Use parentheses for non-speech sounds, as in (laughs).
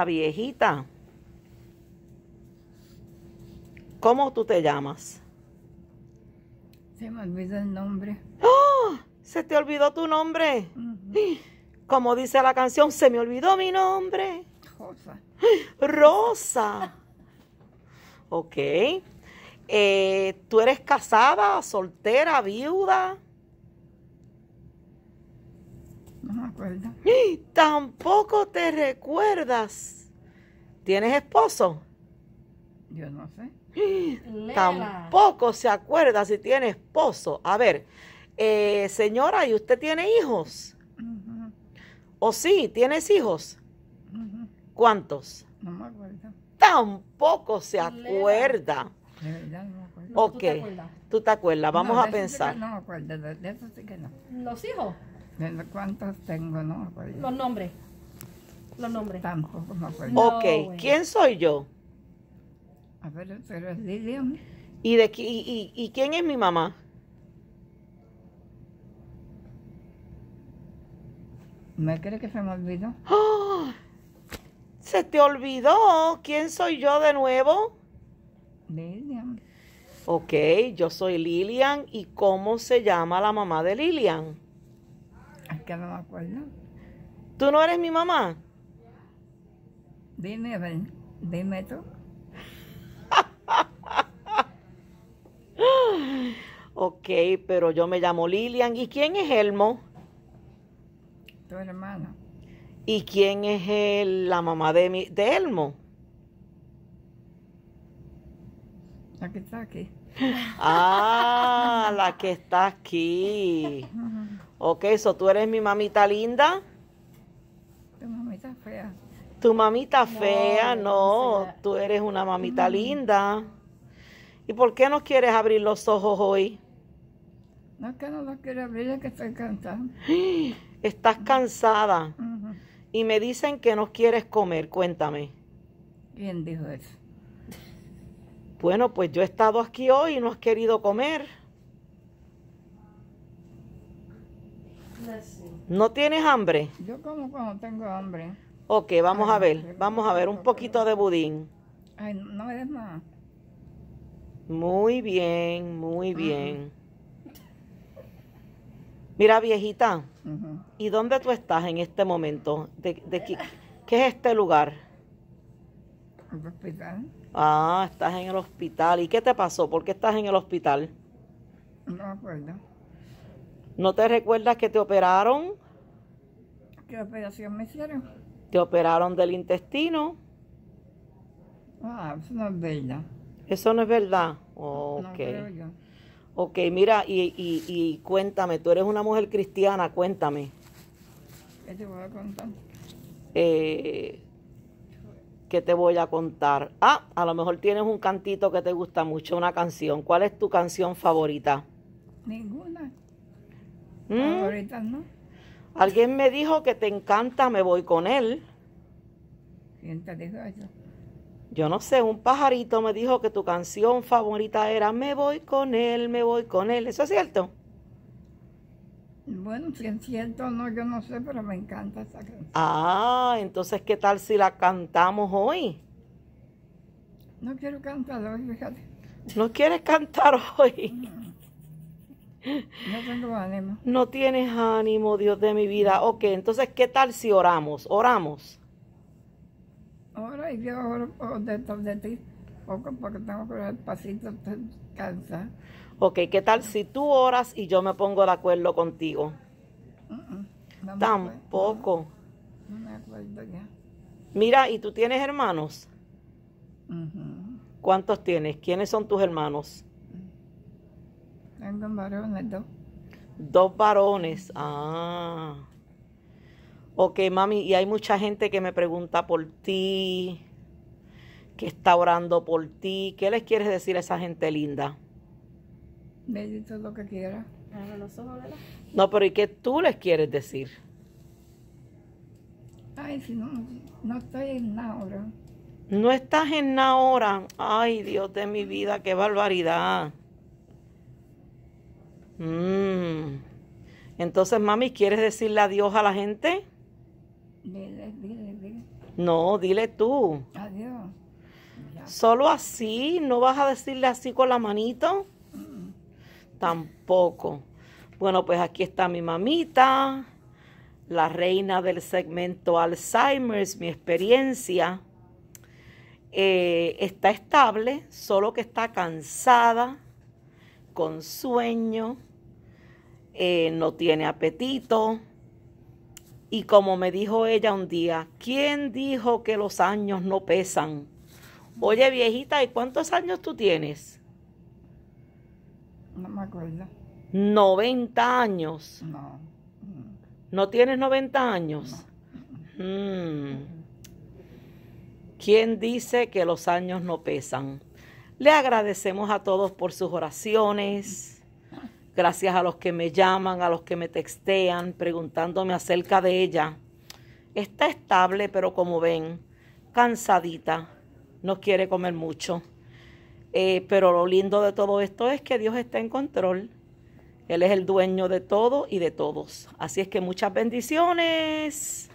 La viejita. ¿Cómo tú te llamas? Se me olvidó el nombre. ¡Oh! Se te olvidó tu nombre. (gasps) Como dice la canción, se me olvidó mi nombre. Rosa. (gasps) Rosa. ok. Eh, ¿Tú eres casada, soltera, viuda? No me acuerdo. (gasps) Tampoco te recuerdas. ¿Tienes esposo? Yo no sé. (gasps) Tampoco se acuerda si tiene esposo. A ver, eh, señora, ¿y usted tiene hijos? ¿O sí, tienes hijos? ¿Cuántos? No me acuerdo. Tampoco se acuerda. De ok, tú te acuerdas. Vamos a pensar. no me acuerdo, de eso sí que no. ¿Los hijos? ¿Cuántos tengo, no? Los nombres. Los nombres. Ok, ¿quién soy yo? A ver, pero es Lilian. ¿Y, de, quién es mi mamá? ¿Me cree que se me olvidó? ¡Ah! ¿Se te olvidó? ¿Quién soy yo de nuevo? Lilian. Ok, yo soy Lilian. ¿Y cómo se llama la mamá de Lilian? que no me acuerdo. ¿Tú no eres mi mamá? Dime, ven. dime tú. (laughs) ok, pero yo me llamo Lilian. ¿Y quién es Elmo? Tu hermana. ¿Y quién es la mamá de, mi, de Elmo? La que está aquí. Ah, la que está aquí. (laughs) Ok, eso? tú eres mi mamita linda. Tu mamita fea. Tu mamita fea, no. Tú eres una mamita linda. ¿Y por qué no quieres abrir los ojos hoy? No es que no los quiero abrir, es que estoy cansada. (gasps) Estás cansada. Y me dicen que no quieres comer. Cuéntame. ¿Quién dijo eso? Bueno, pues yo he estado aquí hoy y no has querido comer. ¿No tienes hambre? Yo como cuando tengo hambre. Ok, vamos a ver. Vamos a ver un poquito de budín. Ay, no es nada. Muy bien, muy ah. bien. Mira, viejita, ¿y dónde tú estás en este momento? ¿De, qué, qué, es este lugar? El hospital. Ah, estás en el hospital. ¿Y qué te pasó? ¿Por qué estás en el hospital? No me acuerdo. ¿No te recuerdas que te operaron? ¿Qué operación me hicieron? Te operaron del intestino. Ah, eso no es verdad. Eso no es verdad. Okay. mira, y, cuéntame, tú eres una mujer cristiana, cuéntame. ¿Qué te voy a contar? Eh, ¿Qué te voy a contar? Ah, a lo mejor tienes un cantito que te gusta mucho, una canción. ¿Cuál es tu canción favorita? Ninguna ahorita ¿no? Alguien me dijo que te encanta, me voy con él. ¿Quién te eso? Yo no sé, un pajarito me dijo que tu canción favorita era Me voy con él, me voy con él. ¿Eso es cierto? Bueno, si es cierto no, yo no sé, pero me encanta esa canción. Ah, entonces, ¿qué tal si la cantamos hoy? No quiero cantar hoy, fíjate. ¿No quieres cantar hoy? No tengo ánimo. No tienes ánimo, Dios de mi vida. Ok, entonces, ¿qué tal si oramos? Oramos. Ora y Dios dentro de ti. Porque tengo que orar pasito, cansa. Ok, ¿qué tal si tú oras y yo me pongo de acuerdo contigo? Tampoco. me ya. Mira, ¿y tú tienes hermanos? ¿Cuántos tienes? ¿Quiénes son tus hermanos? varones, dos. varones, ah. Ok, mami, y hay mucha gente que me pregunta por ti, que está orando por ti. ¿Qué les quieres decir a esa gente linda? todo lo que quiera. No, pero ¿y qué tú les quieres decir? Ay, si no, no estoy en la hora. No estás en la hora. Ay, Dios de mi vida, qué barbaridad. Mm. Entonces, mami, ¿quieres decirle adiós a la gente? Dile, dile, dile. No, dile tú. Adiós. Solo así, no vas a decirle así con la manito. Mm. Tampoco. Bueno, pues aquí está mi mamita, la reina del segmento Alzheimer's, mi experiencia. Eh, está estable, solo que está cansada con sueño, eh, no tiene apetito. Y como me dijo ella un día, ¿quién dijo que los años no pesan? Oye, viejita, ¿y cuántos años tú tienes? No me acuerdo. 90 años. No. ¿No tienes 90 años? Mm. ¿Quién dice que los años no pesan? Le agradecemos a todos por sus oraciones. Gracias a los que me llaman, a los que me textean, preguntándome acerca de ella. Está estable, pero como ven, cansadita, no quiere comer mucho. Eh, pero lo lindo de todo esto es que Dios está en control. Él es el dueño de todo y de todos. Así es que muchas bendiciones.